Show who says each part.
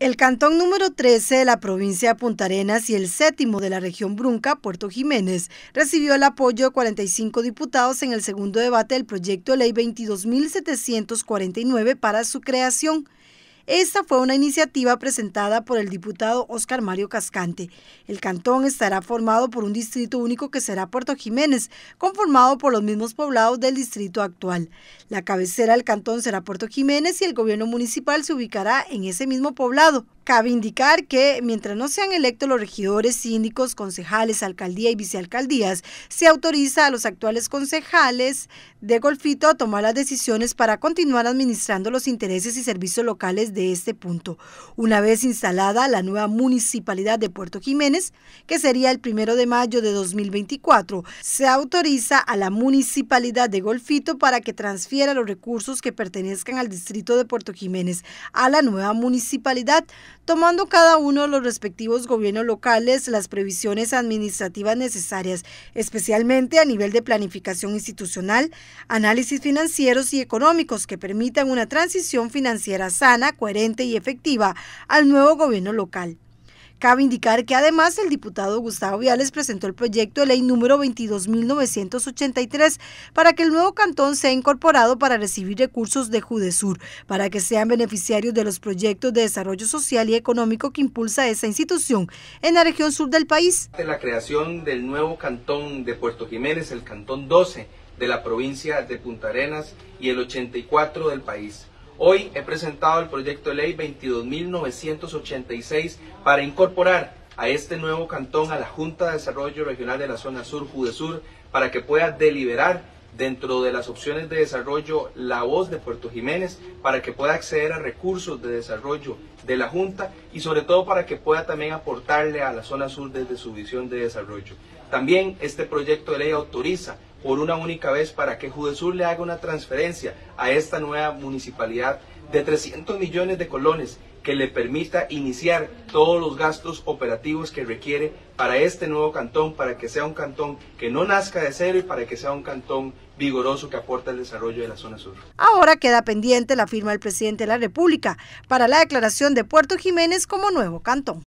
Speaker 1: El cantón número 13 de la provincia de Punta Arenas y el séptimo de la región Brunca, Puerto Jiménez, recibió el apoyo de 45 diputados en el segundo debate del proyecto de ley 22.749 para su creación. Esta fue una iniciativa presentada por el diputado Oscar Mario Cascante. El cantón estará formado por un distrito único que será Puerto Jiménez, conformado por los mismos poblados del distrito actual. La cabecera del cantón será Puerto Jiménez y el gobierno municipal se ubicará en ese mismo poblado, Cabe indicar que mientras no sean electos los regidores, síndicos, concejales, alcaldía y vicealcaldías, se autoriza a los actuales concejales de Golfito a tomar las decisiones para continuar administrando los intereses y servicios locales de este punto. Una vez instalada la nueva municipalidad de Puerto Jiménez, que sería el primero de mayo de 2024, se autoriza a la municipalidad de Golfito para que transfiera los recursos que pertenezcan al distrito de Puerto Jiménez a la nueva municipalidad tomando cada uno de los respectivos gobiernos locales las previsiones administrativas necesarias, especialmente a nivel de planificación institucional, análisis financieros y económicos que permitan una transición financiera sana, coherente y efectiva al nuevo gobierno local. Cabe indicar que además el diputado Gustavo Viales presentó el proyecto de ley número 22.983 para que el nuevo cantón sea incorporado para recibir recursos de Judesur, para que sean beneficiarios de los proyectos de desarrollo social y económico que impulsa esa institución en la región sur del país.
Speaker 2: La creación del nuevo cantón de Puerto Jiménez, el cantón 12 de la provincia de Punta Arenas y el 84 del país Hoy he presentado el proyecto de ley 22.986 para incorporar a este nuevo cantón a la Junta de Desarrollo Regional de la Zona Sur, Judesur, para que pueda deliberar dentro de las opciones de desarrollo la voz de Puerto Jiménez para que pueda acceder a recursos de desarrollo de la Junta y sobre todo para que pueda también aportarle a la zona sur desde su visión de desarrollo. También este proyecto de ley autoriza por una única vez para que Judesur le haga una transferencia a esta nueva municipalidad de 300 millones de colones que le permita iniciar todos los gastos operativos que requiere para este nuevo cantón, para que sea un cantón que no nazca de cero y para que sea un cantón vigoroso que aporta el desarrollo de la zona sur.
Speaker 1: Ahora queda pendiente la firma del presidente de la República para la declaración de Puerto Jiménez como nuevo cantón.